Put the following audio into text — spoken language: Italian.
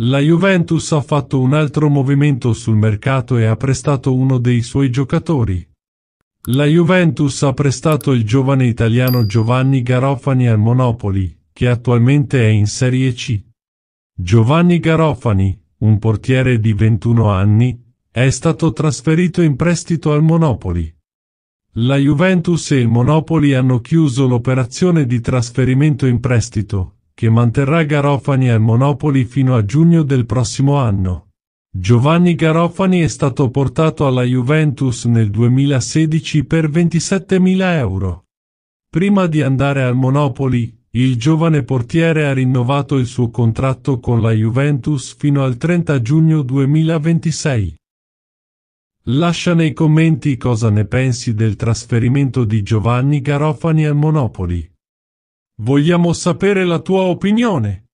La Juventus ha fatto un altro movimento sul mercato e ha prestato uno dei suoi giocatori. La Juventus ha prestato il giovane italiano Giovanni Garofani al Monopoli, che attualmente è in Serie C. Giovanni Garofani, un portiere di 21 anni, è stato trasferito in prestito al Monopoli. La Juventus e il Monopoli hanno chiuso l'operazione di trasferimento in prestito, che manterrà Garofani al Monopoli fino a giugno del prossimo anno. Giovanni Garofani è stato portato alla Juventus nel 2016 per 27.000 euro. Prima di andare al Monopoli, il giovane portiere ha rinnovato il suo contratto con la Juventus fino al 30 giugno 2026. Lascia nei commenti cosa ne pensi del trasferimento di Giovanni Garofani al Monopoli. Vogliamo sapere la tua opinione.